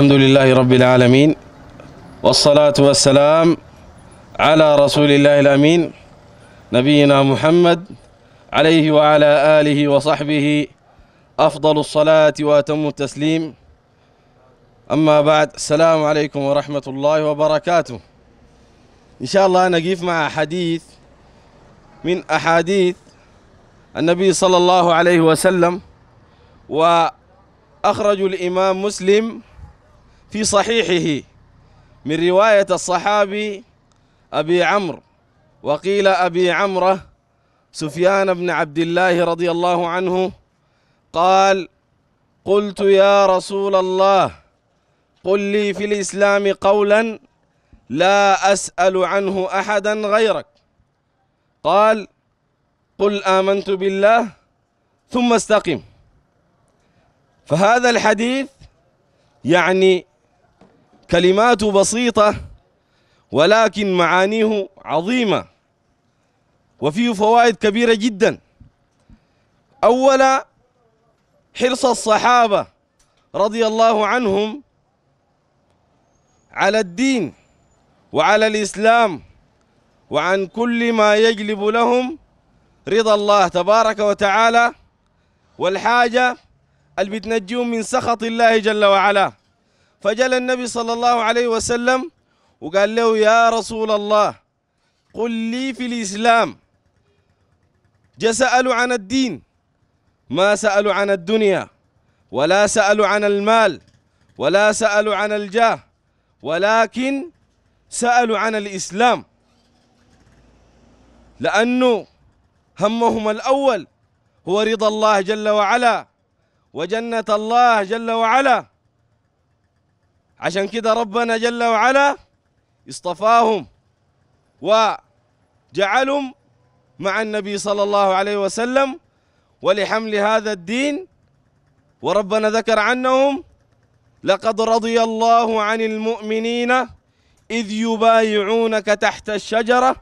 الحمد لله رب العالمين والصلاة والسلام على رسول الله الأمين نبينا محمد عليه وعلى آله وصحبه أفضل الصلاة وأتم التسليم أما بعد السلام عليكم ورحمة الله وبركاته إن شاء الله نقف مع حديث من أحاديث النبي صلى الله عليه وسلم وأخرج الإمام مسلم في صحيحه من رواية الصحابي أبي عمرو وقيل أبي عمره سفيان بن عبد الله رضي الله عنه قال قلت يا رسول الله قل لي في الإسلام قولا لا أسأل عنه أحدا غيرك قال قل آمنت بالله ثم استقم فهذا الحديث يعني كلماته بسيطة ولكن معانيه عظيمة وفيه فوائد كبيرة جدا أولا حرص الصحابة رضي الله عنهم على الدين وعلى الإسلام وعن كل ما يجلب لهم رضا الله تبارك وتعالى والحاجة اللي بتنجيهم من سخط الله جل وعلا فجل النبي صلى الله عليه وسلم وقال له يا رسول الله قل لي في الإسلام جسألوا عن الدين ما سألوا عن الدنيا ولا سألوا عن المال ولا سألوا عن الجاه ولكن سألوا عن الإسلام لأنه همهم الأول هو رضا الله جل وعلا وجنة الله جل وعلا عشان كده ربنا جل وعلا اصطفاهم وجعلهم مع النبي صلى الله عليه وسلم ولحمل هذا الدين وربنا ذكر عنهم لقد رضي الله عن المؤمنين إذ يبايعونك تحت الشجرة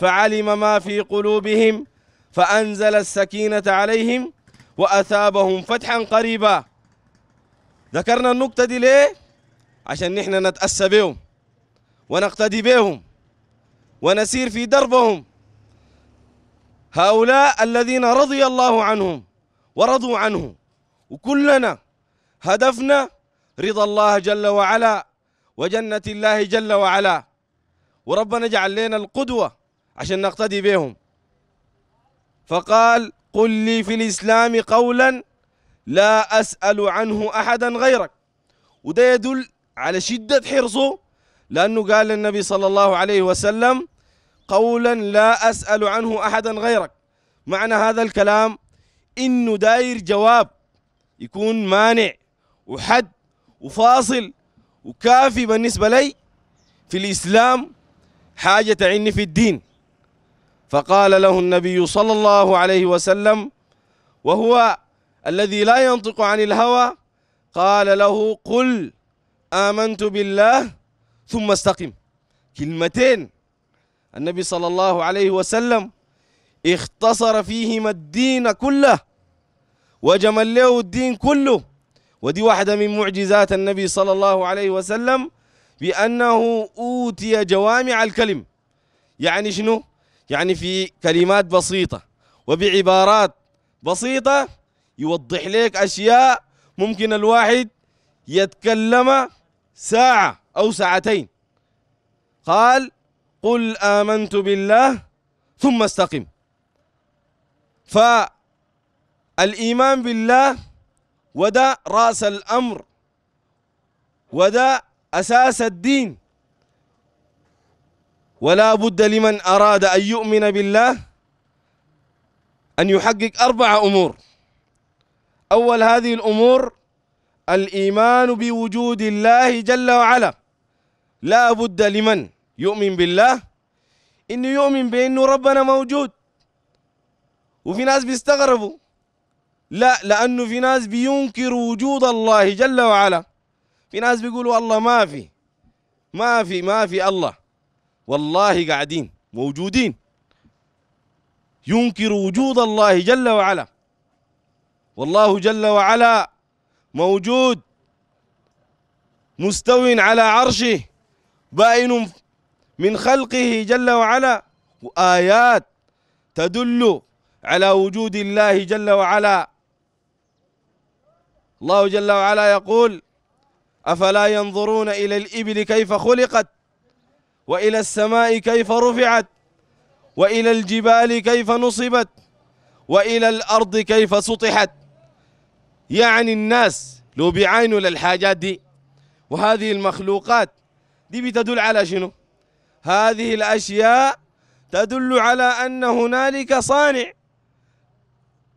فعلم ما في قلوبهم فأنزل السكينة عليهم وأثابهم فتحا قريبا ذكرنا النقطة دي ليه؟ عشان نحن نتأسى بهم ونقتدي بهم ونسير في دربهم هؤلاء الذين رضي الله عنهم ورضوا عنه وكلنا هدفنا رضا الله جل وعلا وجنة الله جل وعلا وربنا جعل لنا القدوة عشان نقتدي بهم فقال قل لي في الإسلام قولا لا أسأل عنه أحدا غيرك وده يدل على شدة حرصه لأنه قال للنبي صلى الله عليه وسلم قولا لا أسأل عنه أحدا غيرك معنى هذا الكلام إنه داير جواب يكون مانع وحد وفاصل وكافي بالنسبة لي في الإسلام حاجة تعني في الدين فقال له النبي صلى الله عليه وسلم وهو الذي لا ينطق عن الهوى قال له قل آمنت بالله ثم استقم كلمتين النبي صلى الله عليه وسلم اختصر فيهما الدين كله وجمل له الدين كله ودي واحدة من معجزات النبي صلى الله عليه وسلم بأنه أوتي جوامع الكلم يعني شنو؟ يعني في كلمات بسيطة وبعبارات بسيطة يوضح لك أشياء ممكن الواحد يتكلم ساعة أو ساعتين قال قل آمنت بالله ثم استقم فالإيمان بالله وده رأس الأمر وده أساس الدين ولا بد لمن أراد أن يؤمن بالله أن يحقق أربع أمور أول هذه الأمور الإيمان بوجود الله جل وعلا لا بد لمن يؤمن بالله إنه يؤمن بأنه ربنا موجود وفي ناس بيستغربوا لا لأنه في ناس بينكر وجود الله جل وعلا في ناس بيقولوا الله ما في ما في ما في الله والله قاعدين موجودين ينكر وجود الله جل وعلا والله جل وعلا موجود مستو على عرشه بائن من خلقه جل وعلا وآيات تدل على وجود الله جل وعلا الله جل وعلا يقول أفلا ينظرون إلى الإبل كيف خلقت وإلى السماء كيف رفعت وإلى الجبال كيف نصبت وإلى الأرض كيف سطحت يعني الناس لو بيعاينوا للحاجات دي وهذه المخلوقات دي بتدل على شنو هذه الأشياء تدل على أن هنالك صانع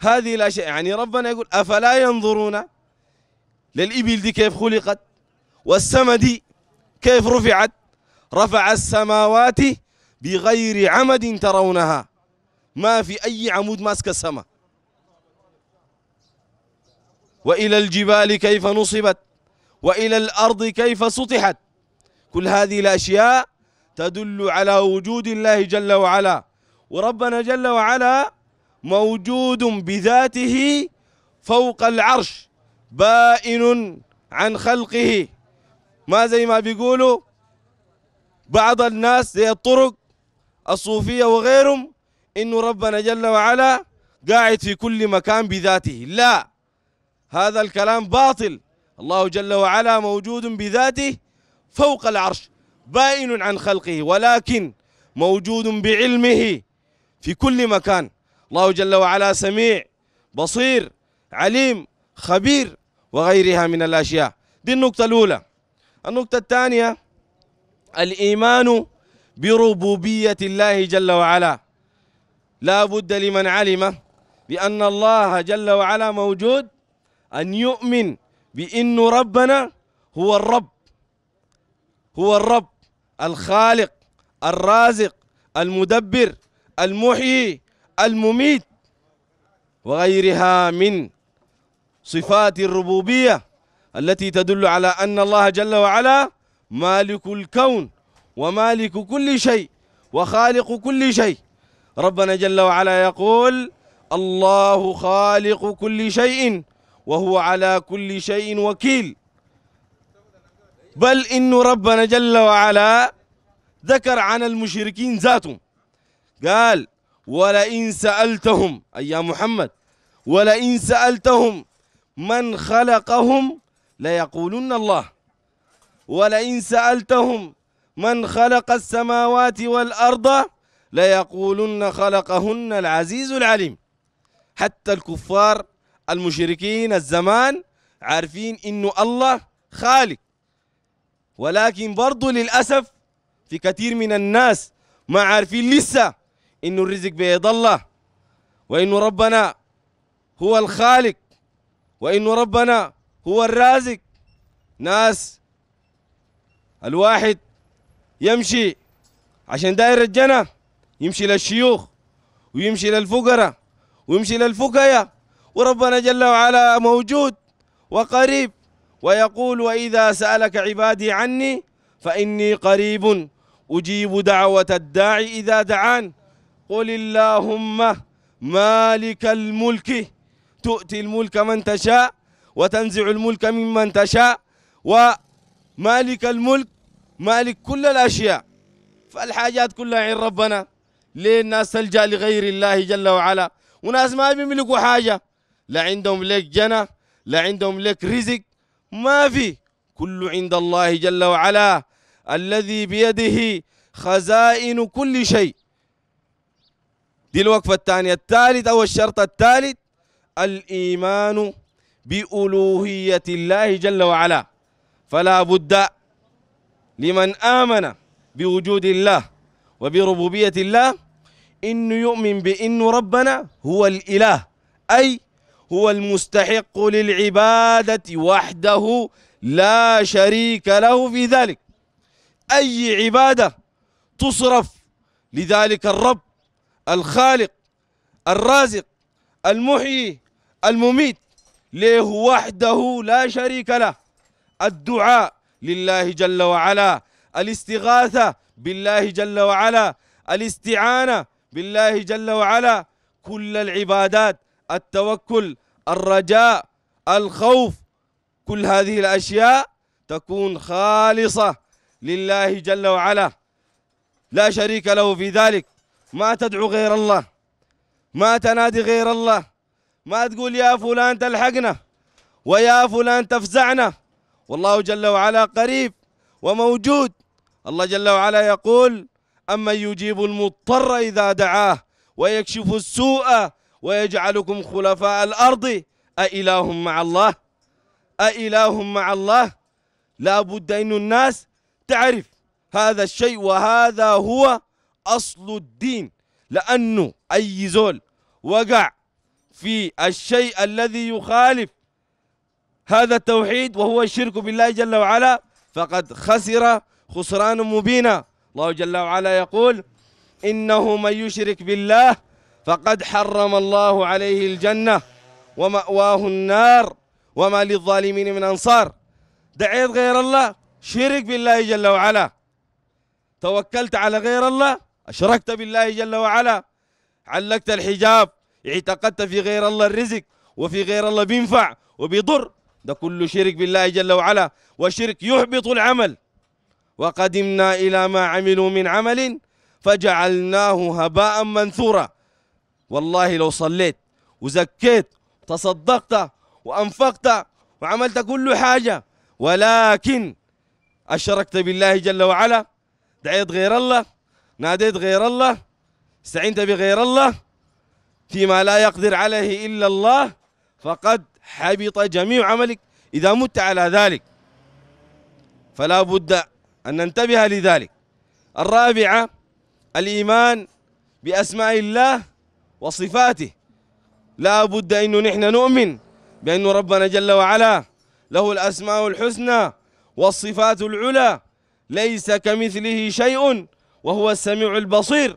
هذه الأشياء يعني ربنا يقول أفلا ينظرون للإبل دي كيف خلقت والسما دي كيف رفعت رفع السماوات بغير عمد ترونها ما في أي عمود ماسك السماء وإلى الجبال كيف نصبت وإلى الأرض كيف سطحت كل هذه الأشياء تدل على وجود الله جل وعلا وربنا جل وعلا موجود بذاته فوق العرش بائن عن خلقه ما زي ما بيقولوا بعض الناس زي الطرق الصوفية وغيرهم إنه ربنا جل وعلا قاعد في كل مكان بذاته لا هذا الكلام باطل الله جل وعلا موجود بذاته فوق العرش بائن عن خلقه ولكن موجود بعلمه في كل مكان الله جل وعلا سميع بصير عليم خبير وغيرها من الأشياء دي النقطة الأولى النقطة الثانية الإيمان بربوبية الله جل وعلا لا بد لمن علم بأن الله جل وعلا موجود أن يؤمن بأن ربنا هو الرب هو الرب الخالق الرازق المدبر المحيي المميت وغيرها من صفات الربوبية التي تدل على أن الله جل وعلا مالك الكون ومالك كل شيء وخالق كل شيء ربنا جل وعلا يقول الله خالق كل شيء وهو على كل شيء وكيل بل إن ربنا جل وعلا ذكر عن المشركين ذاتهم قال ولئن سألتهم أي يا محمد ولئن سألتهم من خلقهم ليقولن الله ولئن سألتهم من خلق السماوات والأرض ليقولن خلقهن العزيز العليم حتى الكفار المشركين الزمان عارفين انه الله خالق ولكن برضه للاسف في كثير من الناس ما عارفين لسه انه الرزق بيد الله وانه ربنا هو الخالق وانه ربنا هو الرازق ناس الواحد يمشي عشان داير الجنه يمشي للشيوخ ويمشي للفقراء ويمشي للفقهاء وربنا جل وعلا موجود وقريب ويقول وإذا سألك عبادي عني فإني قريب أجيب دعوة الداعي إذا دعان قل اللهم مالك الملك تؤتي الملك من تشاء وتنزع الملك ممن تشاء ومالك الملك مالك كل الأشياء فالحاجات كلها عند ربنا ليه الناس تلجأ لغير الله جل وعلا وناس ما بيملكوا حاجة لا عندهم لك جنة لا عندهم لك رزق ما في كل عند الله جل وعلا الذي بيده خزائن كل شيء دي الوقفة الثانية الثالث أو الشرط الثالث الإيمان بألوهية الله جل وعلا فلا بد لمن آمن بوجود الله وبربوبية الله إنه يؤمن بأن ربنا هو الإله أي هو المستحق للعبادة وحده لا شريك له في ذلك أي عبادة تصرف لذلك الرب الخالق الرازق المحيي المميت ليه وحده لا شريك له الدعاء لله جل وعلا الاستغاثة بالله جل وعلا الاستعانة بالله جل وعلا كل العبادات التوكل الرجاء الخوف كل هذه الأشياء تكون خالصة لله جل وعلا لا شريك له في ذلك ما تدعو غير الله ما تنادي غير الله ما تقول يا فلان تلحقنا ويا فلان تفزعنا والله جل وعلا قريب وموجود الله جل وعلا يقول أمن يجيب المضطر إذا دعاه ويكشف السوء ويجعلكم خلفاء الأرض أإله مع الله أإله مع الله لا بد أن الناس تعرف هذا الشيء وهذا هو أصل الدين لأنه أي زول وقع في الشيء الذي يخالف هذا التوحيد وهو الشرك بالله جل وعلا فقد خسر خسرانا مبينا الله جل وعلا يقول إنه من يشرك بالله فقد حرم الله عليه الجنة ومأواه النار وما للظالمين من أنصار دعيت غير الله شرك بالله جل وعلا توكلت على غير الله أشركت بالله جل وعلا علقت الحجاب اعتقدت في غير الله الرزق وفي غير الله بينفع وبيضر ده كله شرك بالله جل وعلا وشرك يحبط العمل وقدمنا إلى ما عملوا من عمل فجعلناه هباء منثورا والله لو صليت وزكيت تصدقت وأنفقت وعملت كل حاجة ولكن أشركت بالله جل وعلا دعيت غير الله ناديت غير الله استعنت بغير الله فيما لا يقدر عليه إلا الله فقد حبط جميع عملك إذا مت على ذلك فلا بد أن ننتبه لذلك الرابعة الإيمان بأسماء الله وصفاته لا بد أنه نحن نؤمن بأن ربنا جل وعلا له الأسماء الحسنى والصفات العلى ليس كمثله شيء وهو السميع البصير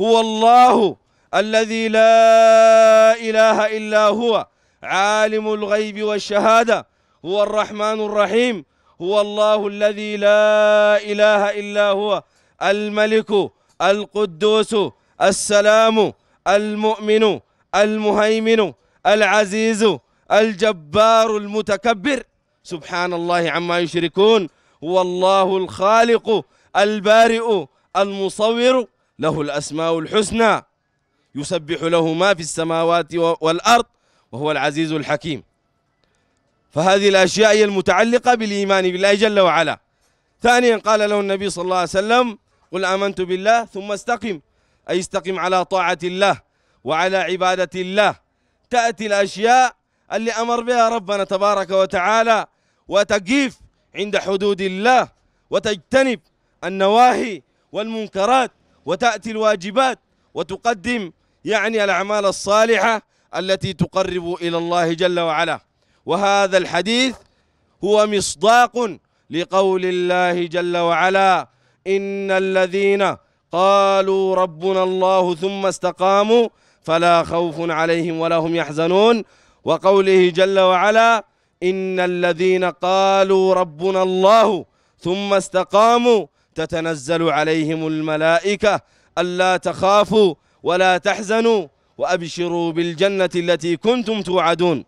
هو الله الذي لا إله إلا هو عالم الغيب والشهادة هو الرحمن الرحيم هو الله الذي لا إله إلا هو الملك القدوس السلام المؤمن المهيمن العزيز الجبار المتكبر سبحان الله عما يشركون هو الله الخالق البارئ المصور له الأسماء الحسنى يسبح له ما في السماوات والأرض وهو العزيز الحكيم فهذه الأشياء هي المتعلقة بالإيمان بالله جل وعلا ثانيا قال له النبي صلى الله عليه وسلم قل آمنت بالله ثم استقم أي استقم على طاعة الله وعلى عبادة الله تأتي الأشياء اللي أمر بها ربنا تبارك وتعالى وتقيف عند حدود الله وتجتنب النواهي والمنكرات وتأتي الواجبات وتقدم يعني الأعمال الصالحة التي تقرب إلى الله جل وعلا وهذا الحديث هو مصداق لقول الله جل وعلا إن الذين قالوا ربنا الله ثم استقاموا فلا خوف عليهم ولا هم يحزنون وقوله جل وعلا إن الذين قالوا ربنا الله ثم استقاموا تتنزل عليهم الملائكة ألا تخافوا ولا تحزنوا وأبشروا بالجنة التي كنتم توعدون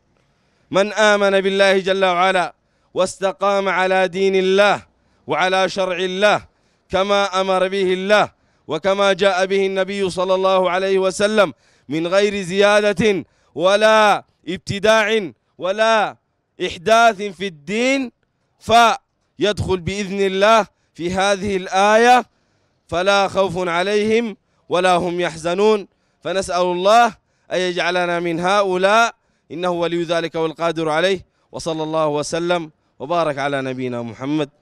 من آمن بالله جل وعلا واستقام على دين الله وعلى شرع الله كما أمر به الله وكما جاء به النبي صلى الله عليه وسلم من غير زيادة ولا ابتداع ولا إحداث في الدين فيدخل بإذن الله في هذه الآية فلا خوف عليهم ولا هم يحزنون فنسأل الله أن يجعلنا من هؤلاء إنه ولي ذلك والقادر عليه وصلى الله وسلم وبارك على نبينا محمد